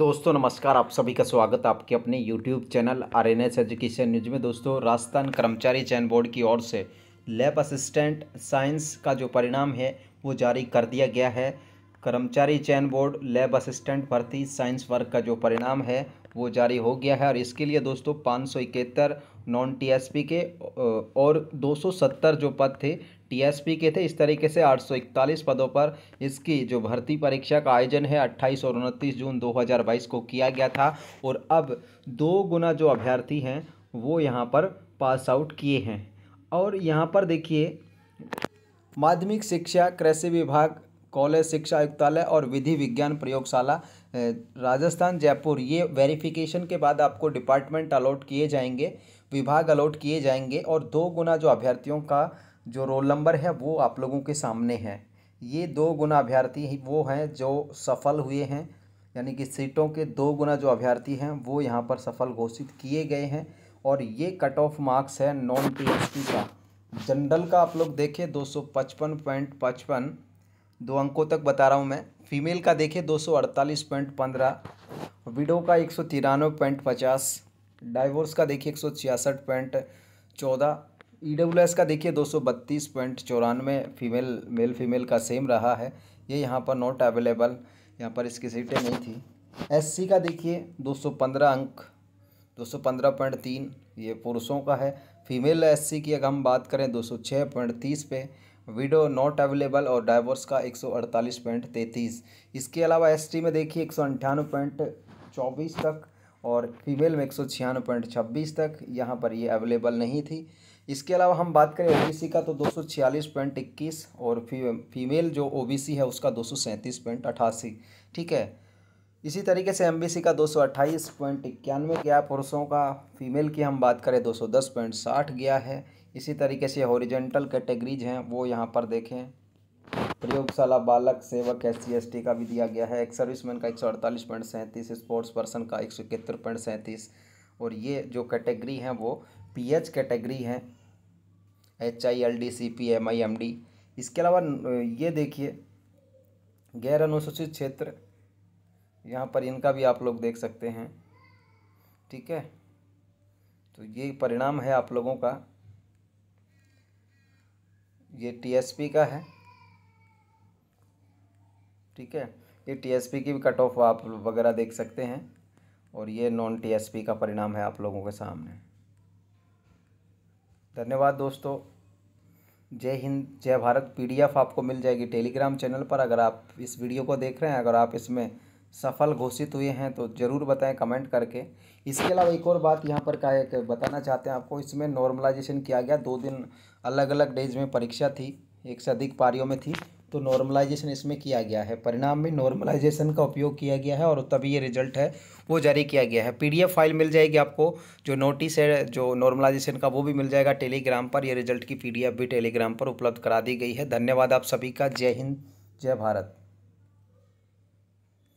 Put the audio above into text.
दोस्तों नमस्कार आप सभी का स्वागत है आपके अपने YouTube channel R N S education news में दोस्तों राजस्थान कर्मचारी चयन बोर्ड की ओर से लैब असिस्टेंट साइंस का जो परिणाम है वो जारी कर दिया गया है कर्मचारी चयन बोर्ड लैब असिस्टेंट भर्ती साइंस वर्ग का जो परिणाम है वो जारी हो गया है और इसके लिए दोस्तों पाँच सौ इकहत्तर नॉन टी के और दो जो पद थे टीएसपी के थे इस तरीके से 841 पदों पर इसकी जो भर्ती परीक्षा का आयोजन है अट्ठाईस और उनतीस जून 2022 को किया गया था और अब दो गुना जो अभ्यर्थी हैं वो यहाँ पर पास आउट किए हैं और यहाँ पर देखिए माध्यमिक शिक्षा कृषि विभाग कॉलेज शिक्षा आयुक्तालय और विधि विज्ञान प्रयोगशाला राजस्थान जयपुर ये वेरिफिकेशन के बाद आपको डिपार्टमेंट अलॉट किए जाएंगे विभाग अलॉट किए जाएंगे और दो गुना जो अभ्यर्थियों का जो रोल नंबर है वो आप लोगों के सामने है ये दो गुना अभ्यर्थी वो हैं जो सफल हुए हैं यानी कि सीटों के दो गुना जो अभ्यर्थी हैं वो यहाँ पर सफल घोषित किए गए हैं और ये कट ऑफ मार्क्स है नॉन पी का जनरल का आप लोग देखें दो सौ पचपन पॉइंट पचपन दो अंकों तक बता रहा हूँ मैं फीमेल का देखें दो सौ अड़तालीस पॉइंट पंद्रह विडो का एक सौ तिरानवे पॉइंट पचास डाइवोर्स का देखिए एक सौ छियासठ पॉइंट चौदह ई डब्ल्यू एस का देखिए दो सौ बत्तीस पॉइंट चौरानवे फीमेल मेल फीमेल का सेम रहा है ये यहाँ पर नॉट अवेलेबल यहाँ पर इसकी सीटें नहीं थी एस सी का देखिए दो सौ पंद्रह अंक दो सौ पंद्रह पॉइंट तीन ये पुरुषों का है फीमेल एस सी की अगर हम बात करें दो सौ छः पॉइंट तीस पे विडो नॉट अवेलेबल और डाइवोर्स का एक सौ अड़तालीस पॉइंट तैंतीस इसके अलावा एस टी में देखिए एक सौ अंठानवे पॉइंट चौबीस तक और फीमेल में एक सौ छियानवे पॉइंट छब्बीस तक यहाँ पर ये अवेलेबल नहीं थी इसके अलावा हम बात करें ओबीसी का तो दो सौ छियालीस पॉइंट इक्कीस और फी, फीमेल जो ओबीसी है उसका दो सौ सैंतीस पॉइंट अठासी ठीक है इसी तरीके से एमबीसी का दो सौ अट्ठाईस पॉइंट इक्यानवे गया पुरुषों का फीमेल की हम बात करें दो सौ दस पॉइंट साठ गया है इसी तरीके से हॉरिजेंटल कैटेगरीज हैं वो यहाँ पर देखें प्रयोगशाला बालक सेवक एस सी का भी दिया गया है एक सर्विसमैन का एक सौ अड़तालीस पॉइंट सैंतीस स्पोर्ट्स पर्सन का एक सौ इकहत्तर पॉइंट सैंतीस और ये जो कैटेगरी हैं वो पीएच कैटेगरी है H I L D C P M I M D इसके अलावा ये देखिए गैर अनुसूचित क्षेत्र यहाँ पर इनका भी आप लोग देख सकते हैं ठीक है तो ये परिणाम है आप लोगों का ये टीएसपी का है ठीक है ये टीएसपी की भी कट ऑफ आप वगैरह देख सकते हैं और ये नॉन टीएसपी का परिणाम है आप लोगों के सामने धन्यवाद दोस्तों जय हिंद जय भारत पीडीएफ आपको मिल जाएगी टेलीग्राम चैनल पर अगर आप इस वीडियो को देख रहे हैं अगर आप इसमें सफल घोषित हुए हैं तो ज़रूर बताएं कमेंट करके इसके अलावा एक और बात यहाँ पर का एक बताना चाहते हैं आपको इसमें नॉर्मलाइजेशन किया गया दो दिन अलग अलग डेज में परीक्षा थी एक से अधिक पारियों में थी तो नॉर्मलाइजेशन इसमें किया गया है परिणाम में नॉर्मलाइजेशन का उपयोग किया गया है और तभी ये रिजल्ट है वो जारी किया गया है पीडीएफ फाइल मिल जाएगी आपको जो नोटिस है जो नॉर्मलाइजेशन का वो भी मिल जाएगा टेलीग्राम पर ये रिजल्ट की पीडीएफ भी टेलीग्राम पर उपलब्ध करा दी गई है धन्यवाद आप सभी का जय हिंद जय भारत